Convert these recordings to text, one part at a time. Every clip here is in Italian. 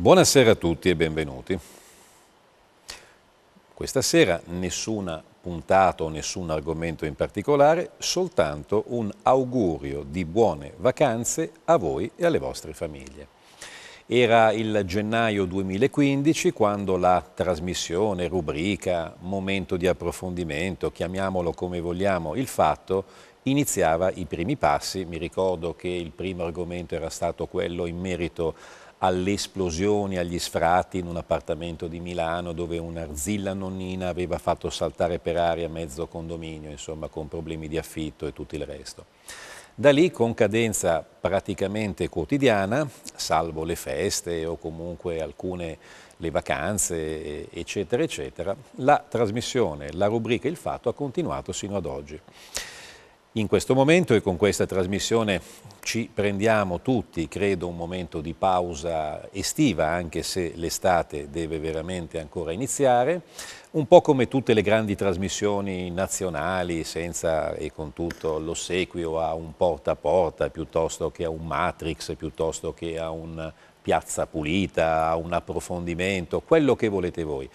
Buonasera a tutti e benvenuti. Questa sera nessuna puntata o nessun argomento in particolare, soltanto un augurio di buone vacanze a voi e alle vostre famiglie. Era il gennaio 2015 quando la trasmissione, rubrica, momento di approfondimento, chiamiamolo come vogliamo, il fatto, iniziava i primi passi. Mi ricordo che il primo argomento era stato quello in merito alle esplosioni, agli sfratti in un appartamento di Milano dove un'arzilla nonnina aveva fatto saltare per aria mezzo condominio, insomma con problemi di affitto e tutto il resto. Da lì con cadenza praticamente quotidiana, salvo le feste o comunque alcune le vacanze, eccetera, eccetera, la trasmissione, la rubrica Il Fatto ha continuato sino ad oggi. In questo momento e con questa trasmissione ci prendiamo tutti, credo, un momento di pausa estiva, anche se l'estate deve veramente ancora iniziare, un po' come tutte le grandi trasmissioni nazionali, senza e con tutto l'ossequio a un porta a porta, piuttosto che a un matrix, piuttosto che a un piazza pulita, a un approfondimento, quello che volete voi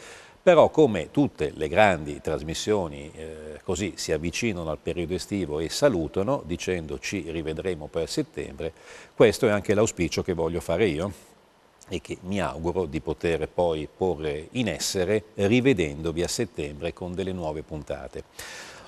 però come tutte le grandi trasmissioni eh, così si avvicinano al periodo estivo e salutano dicendo ci rivedremo poi a settembre, questo è anche l'auspicio che voglio fare io e che mi auguro di poter poi porre in essere rivedendovi a settembre con delle nuove puntate.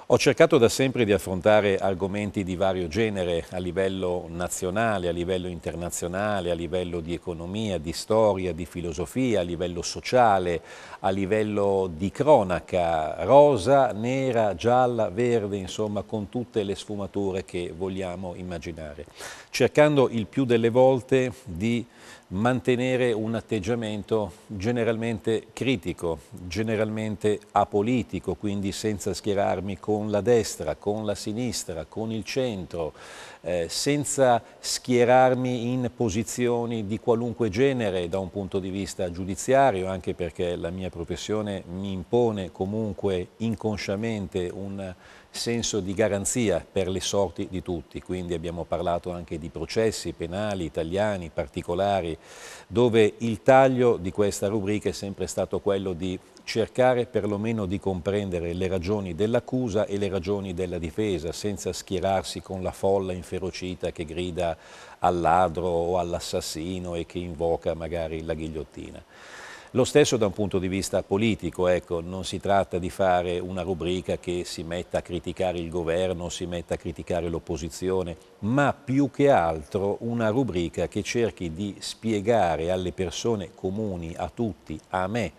Ho cercato da sempre di affrontare argomenti di vario genere a livello nazionale, a livello internazionale, a livello di economia, di storia, di filosofia, a livello sociale, a livello di cronaca, rosa, nera, gialla, verde, insomma con tutte le sfumature che vogliamo immaginare, cercando il più delle volte di mantenere un atteggiamento generalmente critico, generalmente apolitico, quindi senza schierarmi con la destra, con la sinistra, con il centro, eh, senza schierarmi in posizioni di qualunque genere da un punto di vista giudiziario, anche perché la mia professione mi impone comunque inconsciamente un senso di garanzia per le sorti di tutti, quindi abbiamo parlato anche di processi penali italiani particolari, dove il taglio di questa rubrica è sempre stato quello di cercare perlomeno di comprendere le ragioni dell'accusa e le ragioni della difesa, senza schierarsi con la folla inferocita che grida al ladro o all'assassino e che invoca magari la ghigliottina. Lo stesso da un punto di vista politico, ecco, non si tratta di fare una rubrica che si metta a criticare il governo, si metta a criticare l'opposizione, ma più che altro una rubrica che cerchi di spiegare alle persone comuni, a tutti, a me,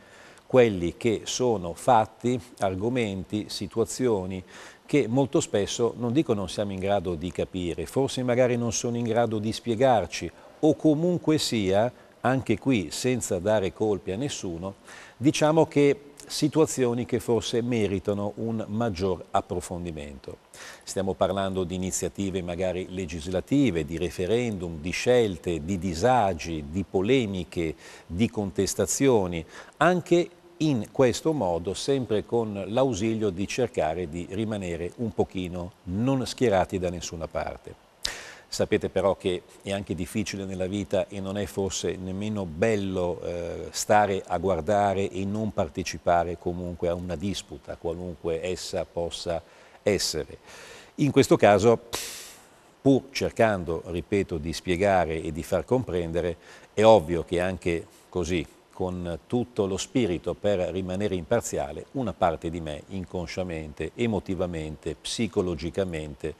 quelli che sono fatti, argomenti, situazioni che molto spesso non dico non siamo in grado di capire, forse magari non sono in grado di spiegarci o comunque sia, anche qui senza dare colpi a nessuno, diciamo che situazioni che forse meritano un maggior approfondimento. Stiamo parlando di iniziative magari legislative, di referendum, di scelte, di disagi, di polemiche, di contestazioni, anche in questo modo sempre con l'ausilio di cercare di rimanere un pochino non schierati da nessuna parte. Sapete però che è anche difficile nella vita e non è forse nemmeno bello eh, stare a guardare e non partecipare comunque a una disputa, qualunque essa possa essere. In questo caso, pur cercando, ripeto, di spiegare e di far comprendere, è ovvio che anche così con tutto lo spirito per rimanere imparziale una parte di me inconsciamente, emotivamente, psicologicamente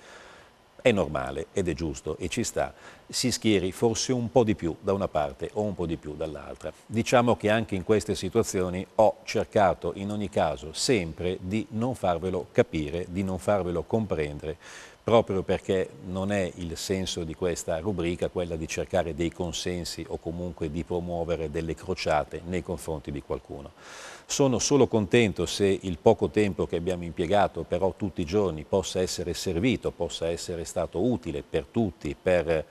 è normale ed è giusto e ci sta, si schieri forse un po' di più da una parte o un po' di più dall'altra. Diciamo che anche in queste situazioni ho cercato in ogni caso sempre di non farvelo capire, di non farvelo comprendere, proprio perché non è il senso di questa rubrica quella di cercare dei consensi o comunque di promuovere delle crociate nei confronti di qualcuno. Sono solo contento se il poco tempo che abbiamo impiegato però tutti i giorni possa essere servito, possa essere stato utile per tutti per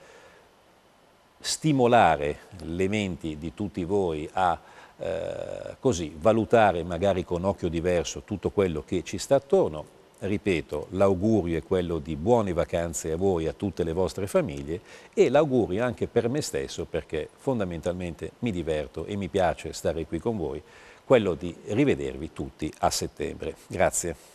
stimolare le menti di tutti voi a eh, così valutare magari con occhio diverso tutto quello che ci sta attorno. Ripeto, l'augurio è quello di buone vacanze a voi e a tutte le vostre famiglie e l'augurio anche per me stesso perché fondamentalmente mi diverto e mi piace stare qui con voi, quello di rivedervi tutti a settembre. Grazie.